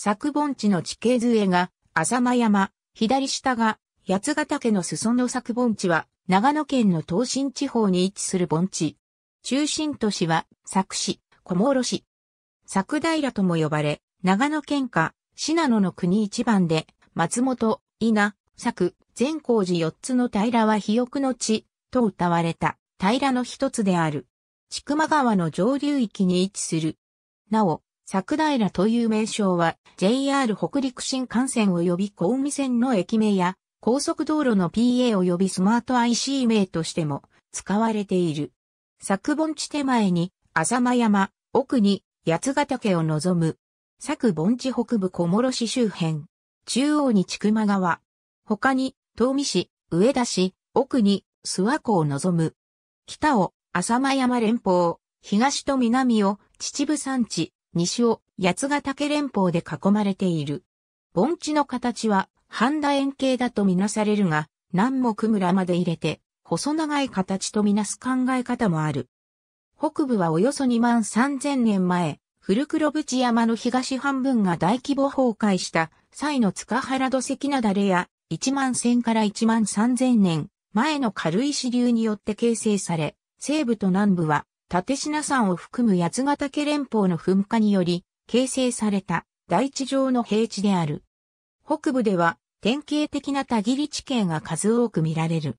作盆地の地形図絵が浅間山、左下が八ヶ岳の裾野作盆地は長野県の東進地方に位置する盆地。中心都市は佐久市、小諸市。佐久平とも呼ばれ、長野県下、信濃の国一番で、松本、稲、佐久、善光寺四つの平は肥沃の地、と謳われた、平の一つである。千曲川の上流域に位置する。なお、桜平という名称は JR 北陸新幹線及び小海線の駅名や高速道路の PA 及びスマート IC 名としても使われている。作盆地手前に浅間山、奥に八ヶ岳を望む。作盆地北部小諸市周辺。中央に千曲川。他に、東美市、上田市、奥に諏訪湖を望む。北を浅間山連峰、東と南を秩父山地、西を八ヶ岳連峰で囲まれている。盆地の形は半楕円形だとみなされるが、南木村まで入れて、細長い形とみなす考え方もある。北部はおよそ2万3000年前、古黒淵山の東半分が大規模崩壊した際の塚原土石なだれや、1万1000から1万3000年前の軽石流によって形成され、西部と南部は立品山を含む八ヶ岳連峰の噴火により、形成された大地上の平地である。北部では典型的な田切地形が数多く見られる。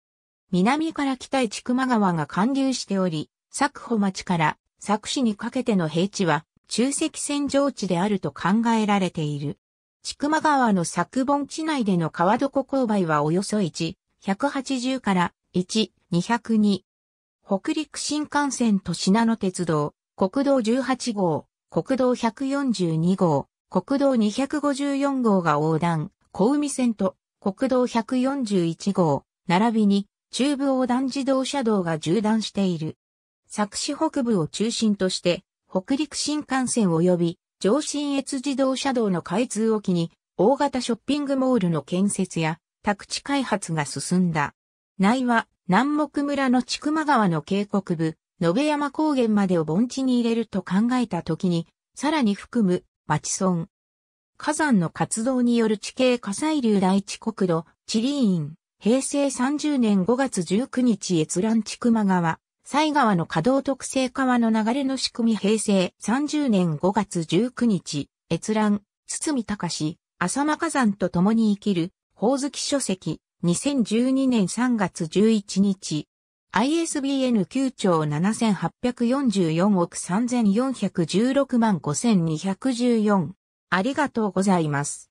南から北へ千曲川が貫流しており、佐久穂町から佐久市にかけての平地は中石線上地であると考えられている。千曲川の作盆地内での川床勾配はおよそ1、180から1、202北陸新幹線と品野鉄道、国道18号、国道142号、国道254号が横断、小海線と国道141号、並びに中部横断自動車道が縦断している。佐久市北部を中心として、北陸新幹線及び上信越自動車道の開通を機に、大型ショッピングモールの建設や宅地開発が進んだ。内は南木村の千曲川の渓谷部、延山高原までを盆地に入れると考えた時に、さらに含む町村。火山の活動による地形火砕流第一国土、地理院、平成30年5月19日閲覧千曲川、西川の稼働特性川の流れの仕組み平成30年5月19日、閲覧、堤隆、浅間火山と共に生きる、宝月書籍、2012年3月11日、ISBN 9兆7844億3416万5214。ありがとうございます。